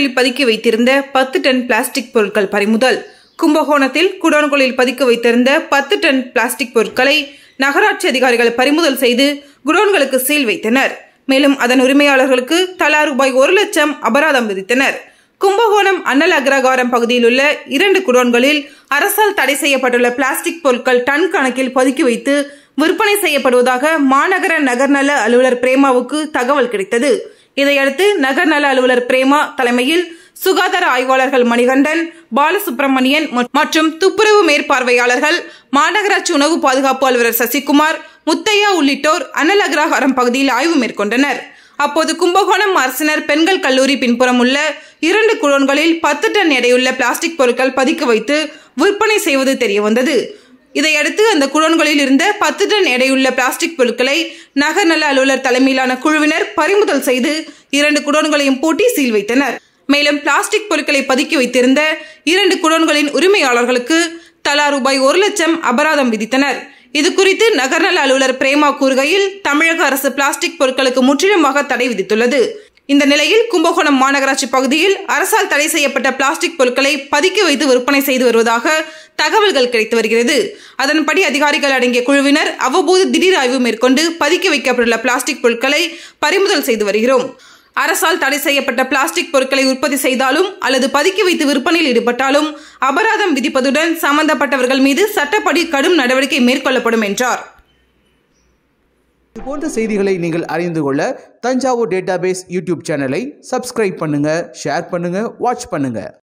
குடோன்களில் பதுக்கி வைத்திருந்த பத்து டன் பிளாஸ்டிக் பொருட்கள் பறிமுதல் கும்பகோணத்தில் குடோன்களில் பதுக்கி வைத்திருந்த பத்து டன் பிளாஸ்டிக் பொருட்களை நகராட்சி அதிகாரிகள் பறிமுதல் செய்து குடோன்களுக்கு சீல் வைத்தனர் மேலும் அதன் உரிமையாளர்களுக்கு தலா ரூபாய் ஒரு லட்சம் அபராதம் விதித்தனர் கும்பகோணம் அண்ணல் அக்ரகாரம் பகுதியில் உள்ள இரண்டு குடோன்களில் அரசால் தடை செய்யப்பட்டுள்ள பிளாஸ்டிக் பொருட்கள் டன் கணக்கில் பதுக்கி வைத்து விற்பனை செய்யப்படுவதாக மாநகர நகர்நல அலுவலர் பிரேமாவுக்கு தகவல் கிடைத்தது இதையடுத்து நகர் நல அலுவலர் பிரேமா தலைமையில் சுகாதார ஆய்வாளர்கள் மணிகண்டன் பாலசுப்ரமணியன் மற்றும் துப்புரவு மேற்பார்வையாளர்கள் மாநகராட்சி உணவு பாதுகாப்பு அலுவலர் சசிகுமார் முத்தையா உள்ளிட்டோர் அனல் பகுதியில் ஆய்வு மேற்கொண்டனர் அப்போது கும்பகோணம் அரசினர் பெண்கள் கல்லூரி பின்புறம் உள்ள இரண்டு குழோன்களில் பத்து டன் எடையுள்ள பிளாஸ்டிக் பொருட்கள் பதுக்கி வைத்து விற்பனை செய்வது தெரியவந்தது இதையடுத்து அந்த குடோன்களில் இருந்த பத்து டன் எடையுள்ள பிளாஸ்டிக் பொருட்களை நகர்நல அலுவலர் தலைமையிலான குழுவினர் பறிமுதல் செய்து இரண்டு குடோன்களையும் பூட்டி சீல் வைத்தனர் மேலும் பிளாஸ்டிக் பொருட்களை பதுக்கி வைத்திருந்த இரண்டு குடோன்களின் உரிமையாளர்களுக்கு தலா ரூபாய் ஒரு லட்சம் அபராதம் விதித்தனர் இது குறித்து நகர்நல அலுவலர் பிரேமா கூறுகையில் தமிழக அரசு பிளாஸ்டிக் பொருட்களுக்கு முற்றிலுமாக தடை விதித்துள்ளது இந்த நிலையில் கும்பகோணம் மாநகராட்சி பகுதியில் அரசால் தடை செய்யப்பட்ட பிளாஸ்டிக் பொருட்களை பதுக்கி வைத்து விற்பனை செய்து வருவதாக தகவல்கள் கிடைத்து வருகிறது அதன்படி அதிகாரிகள் அடங்கிய குழுவினர் அவ்வப்போது திடீர் ஆய்வு மேற்கொண்டு பதுக்கி வைக்கப்பட்டுள்ள பிளாஸ்டிக் பொருட்களை பறிமுதல் செய்து வருகிறோம் அரசால் தடை செய்யப்பட்ட பிளாஸ்டிக் பொருட்களை உற்பத்தி செய்தாலும் அல்லது பதுக்கி வைத்து விற்பனையில் ஈடுபட்டாலும் அபராதம் விதிப்பதுடன் சம்பந்தப்பட்டவர்கள் மீது சட்டப்படி கடும் நடவடிக்கை மேற்கொள்ளப்படும் என்றார் இதுபோன்ற செய்திகளை நீங்கள் அறிந்து கொள்ள தஞ்சாவூர் டேட்டாபேஸ் யூடியூப் சேனலை சப்ஸ்கிரைப் பண்ணுங்கள் ஷேர் பண்ணுங்கள் வாட்ச் பண்ணுங்கள்